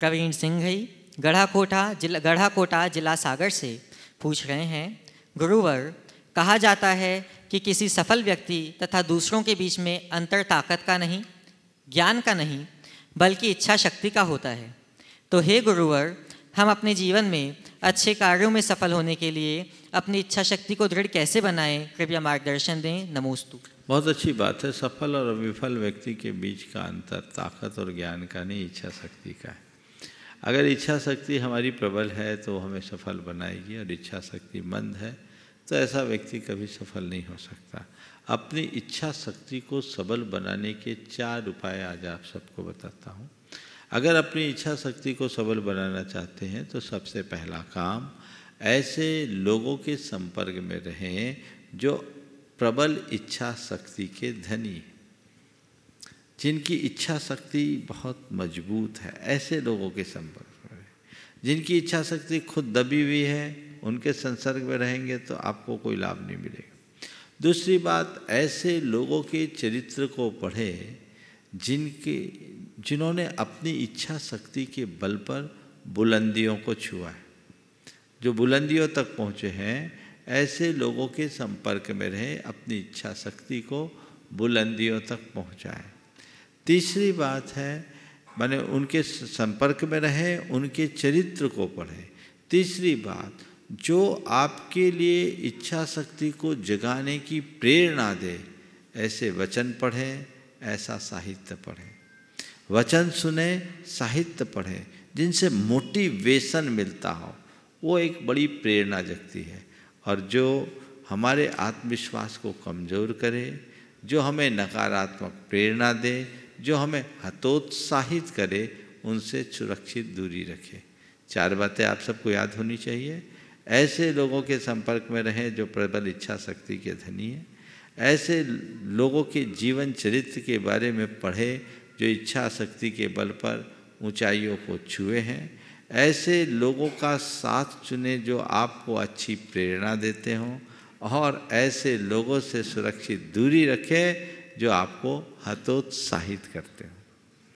प्रवीण सिंह ही गढ़ा कोटा जिला गढ़ा कोटा जिला सागर से पूछ रहे हैं गुरुवर कहा जाता है कि किसी सफल व्यक्ति तथा दूसरों के बीच में अंतर ताकत का नहीं ज्ञान का नहीं बल्कि इच्छा शक्ति का होता है तो हे गुरुवर हम अपने जीवन में अच्छे कार्यों में सफल होने के लिए अपनी इच्छा शक्ति को दृढ़ कैसे बनाएं कृपया मार्गदर्शन दें नमोस्तु बहुत अच्छी बात है सफल और विफल व्यक्ति के बीच का अंतर ताकत और ज्ञान का नहीं इच्छा शक्ति का है अगर इच्छा शक्ति हमारी प्रबल है तो हमें सफल बनाएगी और इच्छा शक्ति मंद है तो ऐसा व्यक्ति कभी सफल नहीं हो सकता अपनी इच्छा शक्ति को सबल बनाने के चार उपाय आज आप सबको बताता हूँ अगर अपनी इच्छा शक्ति को सबल बनाना चाहते हैं तो सबसे पहला काम ऐसे लोगों के संपर्क में रहें जो प्रबल इच्छा शक्ति के धनी हैं जिनकी इच्छा शक्ति बहुत मजबूत है ऐसे लोगों के संपर्क में जिनकी इच्छा शक्ति खुद दबी हुई है उनके संसर्ग में रहेंगे तो आपको कोई लाभ नहीं मिलेगा दूसरी बात ऐसे लोगों के चरित्र को पढ़े जिनके जिन्होंने अपनी इच्छा शक्ति के बल पर बुलंदियों को छुआ है जो बुलंदियों तक पहुँचे हैं ऐसे लोगों के संपर्क में रहें अपनी इच्छा शक्ति को बुलंदियों तक पहुँचाएँ तीसरी बात है माने उनके संपर्क में रहें उनके चरित्र को पढ़ें तीसरी बात जो आपके लिए इच्छा शक्ति को जगाने की प्रेरणा दे ऐसे वचन पढ़ें ऐसा साहित्य पढ़ें वचन सुने साहित्य पढ़ें जिनसे मोटिवेशन मिलता हो वो एक बड़ी प्रेरणा जगती है और जो हमारे आत्मविश्वास को कमज़ोर करे जो हमें नकारात्मक प्रेरणा दे जो हमें हतोत्साहित करे उनसे सुरक्षित दूरी रखें चार बातें आप सबको याद होनी चाहिए ऐसे लोगों के संपर्क में रहें जो प्रबल इच्छा शक्ति के धनी हैं ऐसे लोगों के जीवन चरित्र के बारे में पढ़ें जो इच्छा शक्ति के बल पर ऊंचाइयों को छुए हैं ऐसे लोगों का साथ चुने जो आपको अच्छी प्रेरणा देते हों और ऐसे लोगों से सुरक्षित दूरी रखें जो आपको हतोत्साहित करते हो